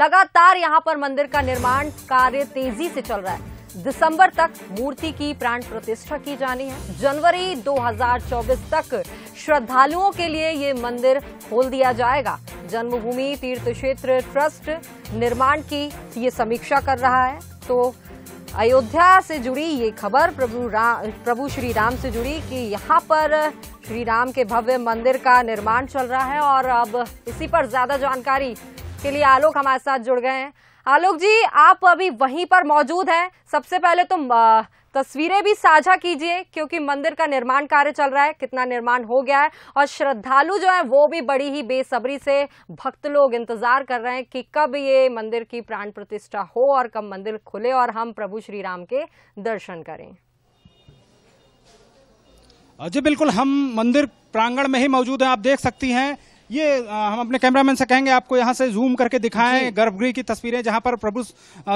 लगातार यहां पर मंदिर का निर्माण कार्य तेजी से चल रहा है दिसंबर तक मूर्ति की प्राण प्रतिष्ठा की जानी है जनवरी 2024 तक श्रद्धालुओं के लिए ये मंदिर खोल दिया जाएगा जन्मभूमि तीर्थ क्षेत्र ट्रस्ट निर्माण की ये समीक्षा कर रहा है तो अयोध्या से जुड़ी ये खबर प्रभु राम प्रभु श्री राम से जुड़ी कि यहाँ पर श्री राम के भव्य मंदिर का निर्माण चल रहा है और अब इसी पर ज्यादा जानकारी इसके लिए आलोक हमारे साथ जुड़ गए हैं आलोक जी आप अभी वहीं पर मौजूद हैं सबसे पहले तो तस्वीरें भी साझा कीजिए क्योंकि मंदिर का निर्माण कार्य चल रहा है कितना निर्माण हो गया है और श्रद्धालु जो है वो भी बड़ी ही बेसब्री से भक्त लोग इंतजार कर रहे हैं कि कब ये मंदिर की प्राण प्रतिष्ठा हो और कब मंदिर खुले और हम प्रभु श्री राम के दर्शन करें जी बिल्कुल हम मंदिर प्रांगण में ही मौजूद हैं आप देख सकती हैं ये आ, हम अपने कैमरामैन से कहेंगे आपको यहाँ से जूम करके दिखाएं गर्भगृह की तस्वीरें जहाँ पर प्रभु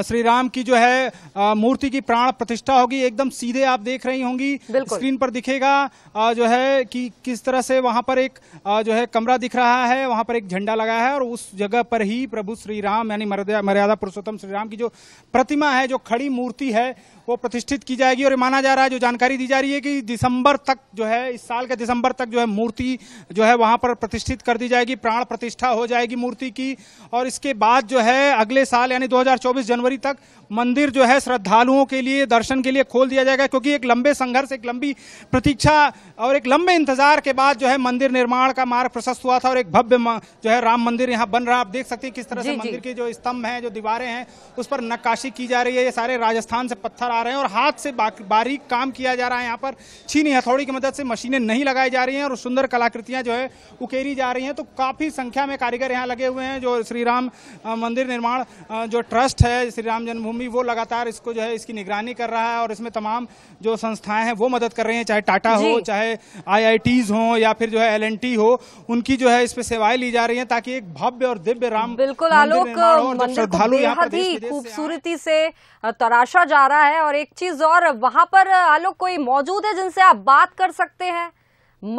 श्री राम की जो है मूर्ति की प्राण प्रतिष्ठा होगी एकदम सीधे आप देख रही होंगी स्क्रीन पर दिखेगा आ, जो है कि किस तरह से वहाँ पर एक आ, जो है कमरा दिख रहा है वहाँ पर एक झंडा लगा है और उस जगह पर ही प्रभु श्री राम यानी मर्यादा पुरुषोत्तम श्री राम की जो प्रतिमा है जो खड़ी मूर्ति है वो प्रतिष्ठित की जाएगी और माना जा रहा है जो जानकारी दी जा रही है कि दिसंबर तक जो है इस साल के दिसंबर तक जो है मूर्ति जो है वहाँ पर प्रतिष्ठित कर दी जाएगी प्राण प्रतिष्ठा हो जाएगी मूर्ति की और इसके बाद जो है अगले साल यानी 2024 जनवरी तक मंदिर जो है श्रद्धालुओं के लिए दर्शन के लिए खोल दिया जाएगा क्योंकि एक लंबे संघर्ष एक लंबी प्रतीक्षा और एक लंबे इंतजार के बाद जो है मंदिर निर्माण का मार्ग प्रशस्त हुआ था और एक भव्य जो है राम मंदिर यहाँ बन रहा आप देख सकते हैं किस तरह से मंदिर के जो स्तंभ है जो दीवारें हैं उस पर नक्काशी की जा रही है ये सारे राजस्थान से पत्थर आ रहे हैं और हाथ से बारीक काम किया जा रहा है यहाँ पर छीनी हथौड़ी की मदद से मशीनें नहीं लगाई जा रही हैं और सुंदर कलाकृतियां जो है उकेरी जा रही हैं है तो काफ़ी संख्या में कारीगर यहाँ लगे हुए हैं जो श्री राम मंदिर निर्माण जो ट्रस्ट है श्री राम जन्मभूमि वो लगातार इसको जो है इसकी निगरानी कर रहा है और इसमें तमाम जो संस्थाएं हैं वो मदद कर रही हैं चाहे टाटा हो चाहे आई हो या फिर जो है एल हो उनकी जो है इस पर सेवाएं ली जा रही है ताकि एक भव्य और दिव्य राम बिल्कुल आलोक श्रद्धालु बेहद खूबसूरती से तराशा जा रहा है और एक चीज और वहां पर आलोक कोई मौजूद है जिनसे आप बात कर सकते हैं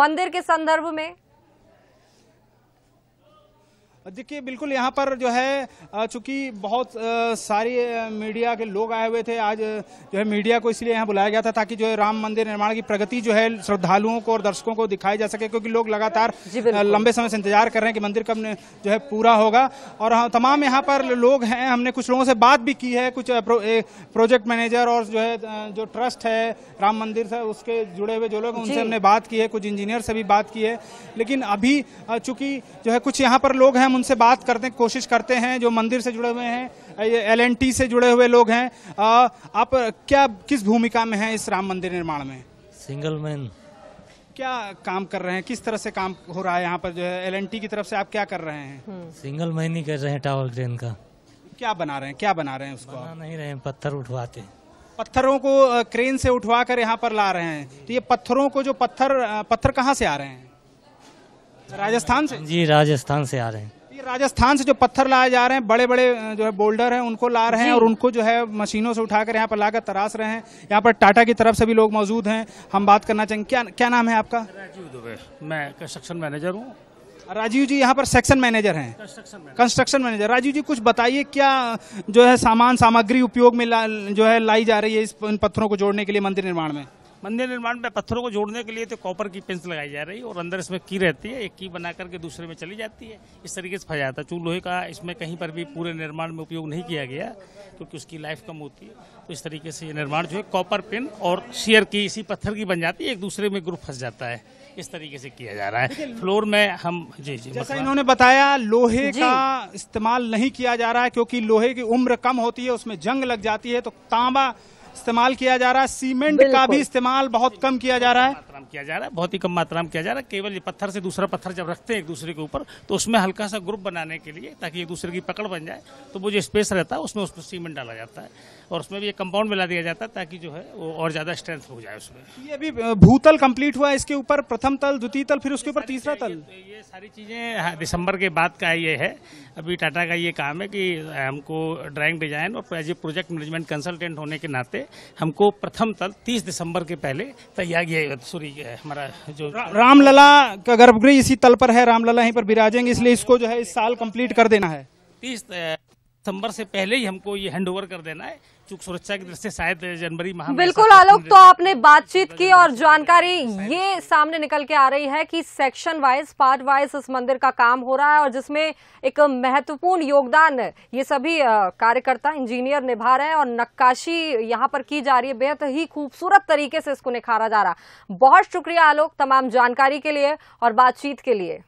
मंदिर के संदर्भ में देखिए बिल्कुल यहाँ पर जो है चूंकि बहुत सारी मीडिया के लोग आए हुए थे आज जो है मीडिया को इसलिए यहाँ बुलाया गया था ताकि जो है राम मंदिर निर्माण की प्रगति जो है श्रद्धालुओं को और दर्शकों को दिखाई जा सके क्योंकि लोग लगातार लंबे समय से इंतजार कर रहे हैं कि मंदिर कब जो है पूरा होगा और हाँ, तमाम यहाँ पर लोग हैं हमने कुछ लोगों से बात भी की है कुछ प्रोजेक्ट मैनेजर और जो है जो ट्रस्ट है राम मंदिर से उसके जुड़े हुए जो लोग उनसे हमने बात की है कुछ इंजीनियर से भी बात की है लेकिन अभी चूंकि जो है कुछ यहाँ पर लोग हैं उनसे बात करने की कोशिश करते हैं जो मंदिर से जुड़े हुए हैं एन एल से जुड़े हुए लोग हैं आप क्या किस भूमिका में हैं इस राम मंदिर निर्माण में सिंगल मैन क्या काम कर रहे हैं किस तरह से काम हो रहा है यहाँ पर जो है एल की तरफ से आप क्या कर रहे हैं सिंगल हम्म। मैन ही कर रहे हैं टावर ग्रेन का क्या बना रहे हैं क्या बना रहे हैं उसको बना नहीं रहे पत्थर उठवाते पत्थरों को क्रेन से उठवा कर यहाँ पर ला रहे हैं तो ये पत्थरों को जो पत्थर पत्थर कहाँ से आ रहे हैं राजस्थान से जी राजस्थान से आ रहे हैं राजस्थान से जो पत्थर लाए जा रहे हैं बड़े बड़े जो है बोल्डर हैं उनको ला रहे हैं और उनको जो है मशीनों से उठाकर यहाँ पर लाकर तराश रहे हैं यहाँ पर टाटा की तरफ से भी लोग मौजूद हैं हम बात करना चाहेंगे क्या क्या नाम है आपका राजीव दुबे मैं कंस्ट्रक्शन मैनेजर हूँ राजीव जी यहाँ पर सेक्शन मैनेजर हैं कंस्ट्रक्शन मैनेजर राजीव जी कुछ बताइए क्या जो है सामान सामग्री उपयोग में जो है लाई जा रही है इस पत्थरों को जोड़ने के लिए मंदिर निर्माण में मंदिर निर्माण में पत्थरों को जोड़ने के लिए तो कॉपर की पेंस लगाई जा रही है और अंदर इसमें की रहती है एक की बना करके दूसरे में चली जाती है इस तरीके से फंसा जाता है चूल लोहे का इसमें कहीं पर भी पूरे निर्माण में उपयोग नहीं किया गया क्योंकि तो उसकी लाइफ कम होती है तो इस तरीके से ये निर्माण जो है कॉपर पेन और शेयर की इसी पत्थर की बन जाती है एक दूसरे में ग्रुप फंस जाता है इस तरीके से किया जा रहा है फ्लोर में हम जी जी जैसा इन्होंने बताया लोहे का इस्तेमाल नहीं किया जा रहा है क्योंकि लोहे की उम्र कम होती है उसमें जंग लग जाती है तो तांबा इस्तेमाल किया जा रहा है सीमेंट का भी इस्तेमाल बहुत कम किया जा रहा है किया जा रहा है बहुत ही कम मात्रा में किया जा रहा है केवल ये पत्थर से दूसरा पत्थर जब रखते हैं एक दूसरे के ऊपर तो उसमें हल्का सा ग्रुप बनाने के लिए ताकि एक दूसरे की पकड़ बन जाए तो वो जो स्पेस रहता है उसमें उसमें सीमेंट डाला जाता है और उसमें भी एक कंपाउंड मिला दिया जाता है ताकि जो है वो और ज्यादा स्ट्रेंथ हो जाए उसमें ये अभी भूतल कम्प्लीट हुआ इसके ऊपर प्रथम तल द्वितीय तल फिर उसके ऊपर तीसरा तल ये सारी चीजें हाँ, दिसंबर के बाद का ये है अभी टाटा का ये काम है कि हमको ड्राइंग डिजाइन और as a project management consultant होने के नाते पे हमको प्रथम तल 30 दिसंबर के पहले तैयार किया सॉरी हमारा जो रामलला का गर्भगृह इसी तल पर है रामलला यहीं पर विराजेंगे इसलिए इसको जो है इस साल कंप्लीट कर देना है तीस सितंबर से पहले ही हमको ये हैंड कर देना है चूंकि सुरक्षा की दृष्टि शायद जनवरी माह बिल्कुल आलोक तो आपने बातचीत की और जानकारी ये सामने निकल के आ रही है कि सेक्शन वाइज पार्ट वाइज इस मंदिर का काम हो रहा है और जिसमें एक महत्वपूर्ण योगदान ये सभी कार्यकर्ता इंजीनियर निभा रहे हैं और नक्काशी यहाँ पर की जा रही है बेहद ही खूबसूरत तरीके से इसको निखारा जा रहा बहुत शुक्रिया आलोक तमाम जानकारी के लिए और बातचीत के लिए